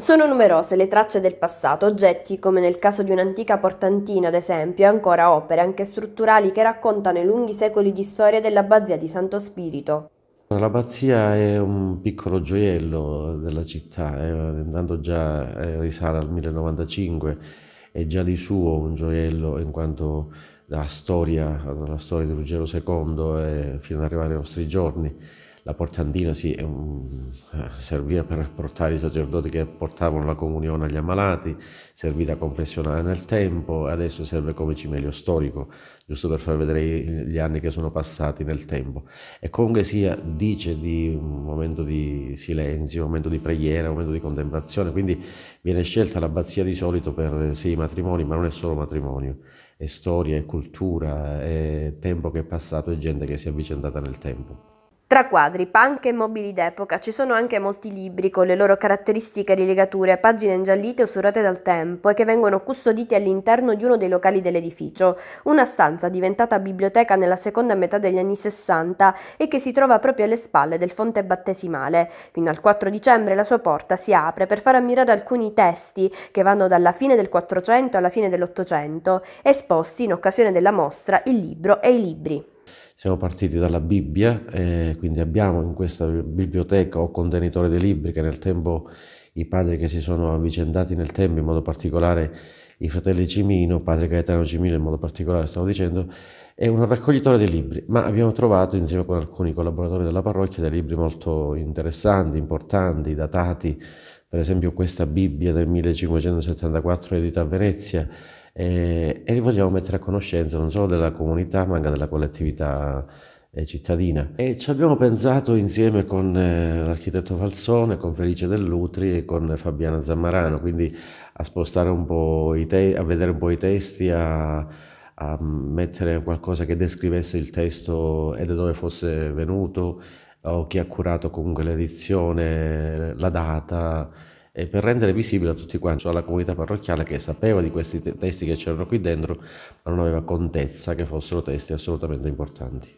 Sono numerose le tracce del passato, oggetti come nel caso di un'antica portantina ad esempio e ancora opere anche strutturali che raccontano i lunghi secoli di storia dell'abbazia di Santo Spirito. L'abbazia è un piccolo gioiello della città, eh, andando già eh, risale al 1095, è già di suo un gioiello in quanto da storia, dalla storia di Ruggero II eh, fino ad arrivare ai nostri giorni la portandina sì, un, eh, serviva per portare i sacerdoti che portavano la comunione agli ammalati, servì da confessionale nel tempo, adesso serve come cimelio storico, giusto per far vedere gli anni che sono passati nel tempo. E comunque sia, dice di un momento di silenzio, un momento di preghiera, un momento di contemplazione, quindi viene scelta l'abbazia di solito per eh, sì, i matrimoni, ma non è solo matrimonio, è storia, è cultura, è tempo che è passato e gente che si è avvicendata nel tempo. Tra quadri, panche e mobili d'epoca ci sono anche molti libri con le loro caratteristiche rilegature, pagine ingiallite o surrate dal tempo e che vengono custoditi all'interno di uno dei locali dell'edificio, una stanza diventata biblioteca nella seconda metà degli anni 60 e che si trova proprio alle spalle del fonte battesimale. Fino al 4 dicembre la sua porta si apre per far ammirare alcuni testi che vanno dalla fine del 400 alla fine dell'Ottocento, esposti in occasione della mostra Il libro e i libri. Siamo partiti dalla Bibbia, eh, quindi abbiamo in questa biblioteca o contenitore dei libri che nel tempo i padri che si sono avvicendati nel tempo, in modo particolare i fratelli Cimino, padre Gaetano Cimino in modo particolare stavo dicendo, è un raccoglitore di libri, ma abbiamo trovato insieme con alcuni collaboratori della parrocchia dei libri molto interessanti, importanti, datati, per esempio questa Bibbia del 1574 edita a Venezia, e, e li vogliamo mettere a conoscenza non solo della comunità ma anche della collettività eh, cittadina. E ci abbiamo pensato insieme con eh, l'architetto Falzone, con Felice Dell'Utri e con Fabiana Zammarano, quindi a spostare un po' i testi, a vedere un po' i testi, a, a, mettere qualcosa che descrivesse il testo e da dove fosse venuto, o chi ha curato comunque l'edizione, la data e per rendere visibile a tutti quanti, cioè alla comunità parrocchiale che sapeva di questi testi che c'erano qui dentro, ma non aveva contezza che fossero testi assolutamente importanti.